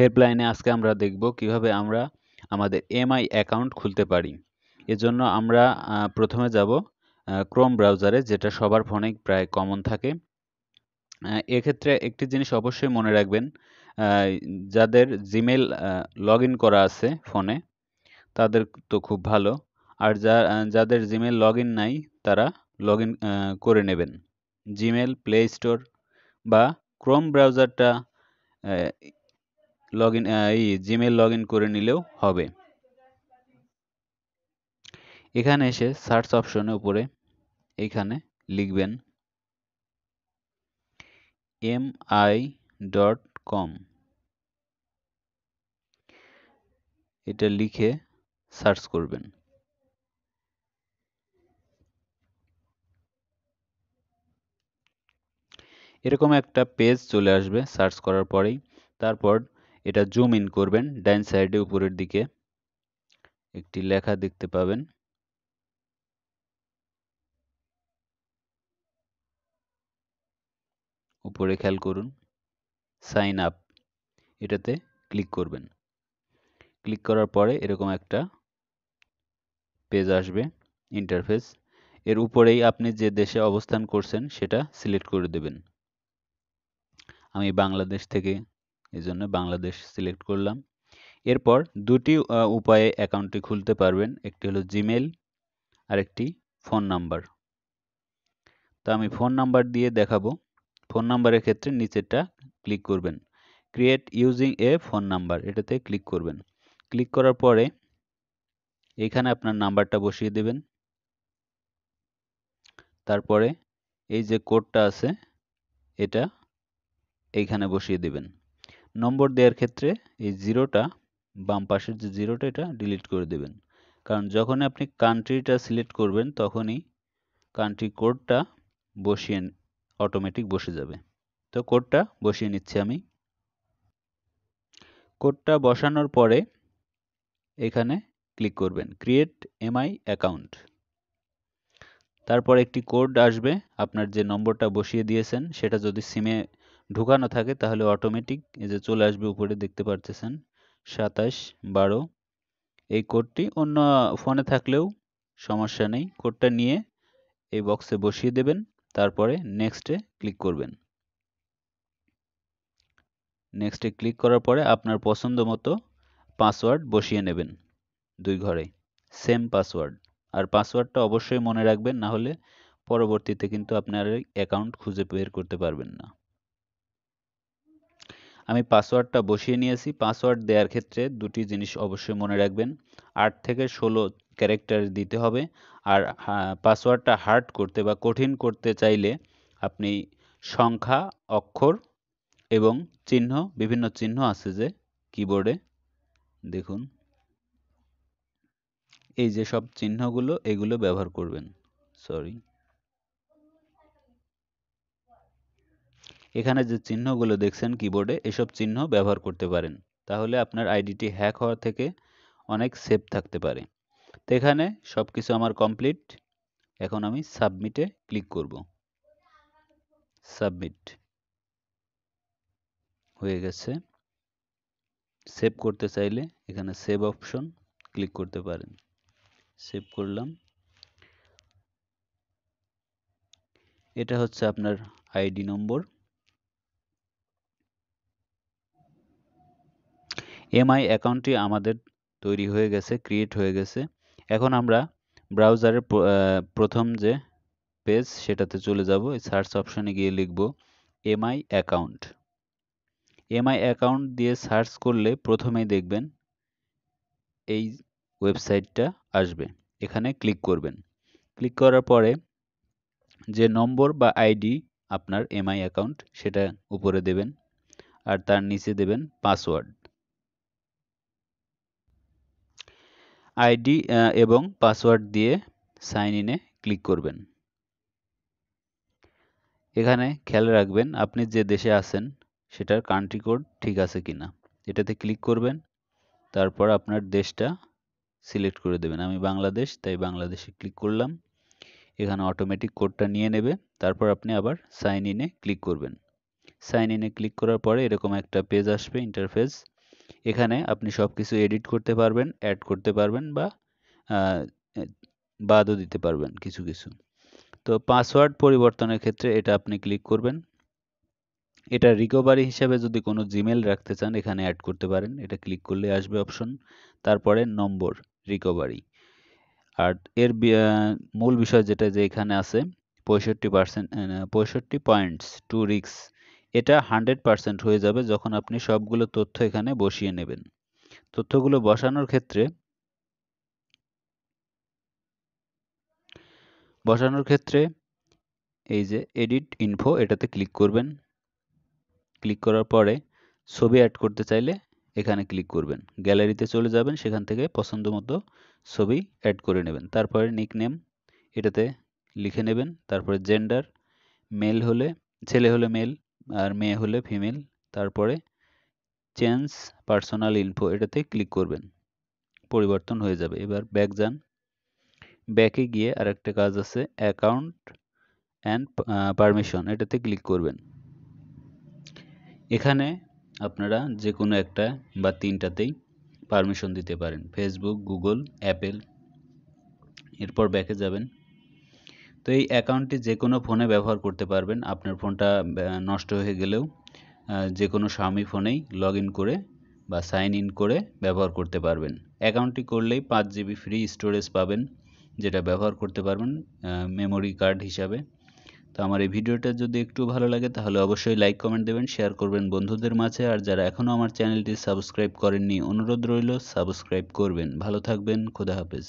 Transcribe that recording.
হেল্পলাইনে আজকে আমরা দেখব কিভাবে আমরা আমাদের এমআই অ্যাকাউন্ট খুলতে পারি এজন্য আমরা প্রথমে যাব ক্রোম ব্রাউজারে যেটা সবার ফোনে প্রায় কমন থাকে এক্ষেত্রে একটি জিনিস অবশ্যই মনে রাখবেন যাদের জিমেল লগ করা আছে ফোনে তাদের তো খুব ভালো আর যা যাদের জিমেল লগ নাই তারা লগ করে নেবেন জিমেল প্লে স্টোর বা ক্রোম ব্রাউজারটা লগ এই জিমেল লগ ইন করে নিলেও হবে এখানে এসে সার্চ অপশনে উপরে এখানে লিখবেন এম আই ডট কম এটা লিখে সার্চ করবেন এরকম একটা পেজ চলে আসবে সার্চ করার পরেই তারপর এটা জুম ইন করবেন ডাইন সাইডে উপরের দিকে একটি লেখা দেখতে পাবেন উপরে খেয়াল করুন সাইন আপ এটাতে ক্লিক করবেন ক্লিক করার পরে এরকম একটা পেজ আসবে ইন্টারফেস এর উপরেই আপনি যে দেশে অবস্থান করছেন সেটা সিলেক্ট করে দেবেন আমি বাংলাদেশ থেকে এই জন্য বাংলাদেশ সিলেক্ট করলাম এরপর দুটি উপায়ে অ্যাকাউন্টটি খুলতে পারবেন একটি হলো জিমেল আরেকটি ফোন নাম্বার তো আমি ফোন নাম্বার দিয়ে দেখাবো ফোন নাম্বারের ক্ষেত্রে নিচেরটা ক্লিক করবেন create using a phone number এটাতে ক্লিক করবেন ক্লিক করার পরে এখানে আপনার নাম্বারটা বসিয়ে দেবেন তারপরে এই যে কোডটা আছে এটা এইখানে বসিয়ে দেবেন নম্বর দেওয়ার ক্ষেত্রে এই জিরোটা বাম পাশের যে জিরোটা এটা ডিলিট করে দেবেন কারণ যখন আপনি কান্ট্রিটা সিলেক্ট করবেন তখনই কান্ট্রি কোডটা বসিয়ে অটোমেটিক বসে যাবে তো কোডটা বসিয়ে নিচ্ছি আমি কোডটা বসানোর পরে এখানে ক্লিক করবেন ক্রিয়েট এমআই অ্যাকাউন্ট তারপর একটি কোড আসবে আপনার যে নম্বরটা বসিয়ে দিয়েছেন সেটা যদি সিমে ঢুকানো থাকে তাহলে অটোমেটিক এই যে চলে আসবে উপরে দেখতে পারতেছেন সাতাশ বারো এই কোডটি অন্য ফোনে থাকলেও সমস্যা নেই কোডটা নিয়ে এই বক্সে বসিয়ে দেবেন তারপরে নেক্সটে ক্লিক করবেন নেক্সটে ক্লিক করার পরে আপনার পছন্দ মতো পাসওয়ার্ড বসিয়ে নেবেন দুই ঘরে সেম পাসওয়ার্ড আর পাসওয়ার্ডটা অবশ্যই মনে রাখবেন না হলে পরবর্তীতে কিন্তু আপনার অ্যাকাউন্ট খুঁজে বের করতে পারবেন না আমি পাসওয়ার্ডটা বসিয়ে নিয়েছি পাসওয়ার্ড দেওয়ার ক্ষেত্রে দুটি জিনিস অবশ্যই মনে রাখবেন আট থেকে ষোলো ক্যারেক্টার দিতে হবে আর পাসওয়ার্ডটা হার্ড করতে বা কঠিন করতে চাইলে আপনি সংখ্যা অক্ষর এবং চিহ্ন বিভিন্ন চিহ্ন আছে যে কিবোর্ডে দেখুন এই যে সব চিহ্নগুলো এগুলো ব্যবহার করবেন সরি এখানে যে চিহ্নগুলো দেখছেন কিবোর্ডে এসব চিহ্ন ব্যবহার করতে পারেন তাহলে আপনার আইডিটি হ্যাক হওয়ার থেকে অনেক সেফ থাকতে পারে তো এখানে সব কিছু আমার কমপ্লিট এখন আমি সাবমিটে ক্লিক করব সাবমিট হয়ে গেছে সেভ করতে চাইলে এখানে সেভ অপশন ক্লিক করতে পারেন সেভ করলাম এটা হচ্ছে আপনার আইডি নম্বর এমআই অ্যাকাউন্টটি আমাদের তৈরি হয়ে গেছে ক্রিয়েট হয়ে গেছে এখন আমরা ব্রাউজারের প্রথম যে পেজ সেটাতে চলে যাব সার্চ অপশানে গিয়ে লিখব এমআই অ্যাকাউন্ট এমআই অ্যাকাউন্ট দিয়ে সার্চ করলে প্রথমেই দেখবেন এই ওয়েবসাইটটা আসবে এখানে ক্লিক করবেন ক্লিক করার পরে যে নম্বর বা আইডি আপনার এমআই অ্যাকাউন্ট সেটা উপরে দেবেন আর তার নিচে দেবেন পাসওয়ার্ড আইডি এবং পাসওয়ার্ড দিয়ে সাইন ইনে ক্লিক করবেন এখানে খেয়াল রাখবেন আপনি যে দেশে আছেন সেটার কান্ট্রি কোড ঠিক আছে কি না এটাতে ক্লিক করবেন তারপর আপনার দেশটা সিলেক্ট করে দেবেন আমি বাংলাদেশ তাই বাংলাদেশে ক্লিক করলাম এখানে অটোমেটিক কোডটা নিয়ে নেবে তারপর আপনি আবার সাইন ইনে ক্লিক করবেন সাইন ইনে ক্লিক করার পরে এরকম একটা পেজ আসবে ইন্টারফেস এখানে আপনি সব কিছু এডিট করতে পারবেন অ্যাড করতে পারবেন বা বাদও দিতে পারবেন কিছু কিছু তো পাসওয়ার্ড পরিবর্তনের ক্ষেত্রে এটা আপনি ক্লিক করবেন এটা রিকভারি হিসাবে যদি কোনো জিমেল রাখতে চান এখানে অ্যাড করতে পারেন এটা ক্লিক করলে আসবে অপশন তারপরে নম্বর রিকভারি আর এর মূল বিষয় যেটা যে এখানে আছে পঁয়ষট্টি পার্সেন্ট পঁয়ষট্টি পয়েন্টস টু রিক্স এটা হান্ড্রেড পারসেন্ট হয়ে যাবে যখন আপনি সবগুলো তথ্য এখানে বসিয়ে নেবেন তথ্যগুলো বসানোর ক্ষেত্রে বসানোর ক্ষেত্রে এই যে এডিট ইনফো এটাতে ক্লিক করবেন ক্লিক করার পরে ছবি অ্যাড করতে চাইলে এখানে ক্লিক করবেন গ্যালারিতে চলে যাবেন সেখান থেকে পছন্দ মতো ছবি অ্যাড করে নেবেন তারপরে নিক নেম এটাতে লিখে নেবেন তারপরে জেন্ডার মেল হলে ছেলে হলে মেল আর মেয়ে হলে ফিমেল তারপরে চেঞ্জ পার্সোনাল ইনফো এটাতে ক্লিক করবেন পরিবর্তন হয়ে যাবে এবার ব্যাক যান ব্যাকে গিয়ে আরেকটা কাজ আছে অ্যাকাউন্ট অ্যান্ড পারমিশন এটাতে ক্লিক করবেন এখানে আপনারা যে কোনো একটা বা তিনটাতেই পারমিশন দিতে পারেন ফেসবুক গুগল অ্যাপেল এরপর ব্যাকে যাবেন তো এই অ্যাকাউন্টটি যে কোনো ফোনে ব্যবহার করতে পারবেন আপনার ফোনটা নষ্ট হয়ে গেলেও যে কোনো স্বামী ফোনেই লগ ইন করে বা সাইন ইন করে ব্যবহার করতে পারবেন অ্যাকাউন্টটি করলেই পাঁচ জিবি ফ্রি স্টোরেজ পাবেন যেটা ব্যবহার করতে পারবেন মেমোরি কার্ড হিসাবে তো আমার এই ভিডিওটা যদি একটু ভালো লাগে তাহলে অবশ্যই লাইক কমেন্ট দেবেন শেয়ার করবেন বন্ধুদের মাঝে আর যারা এখনও আমার চ্যানেলটি সাবস্ক্রাইব করেননি অনুরোধ রইল সাবস্ক্রাইব করবেন ভালো থাকবেন খোদা হাফেজ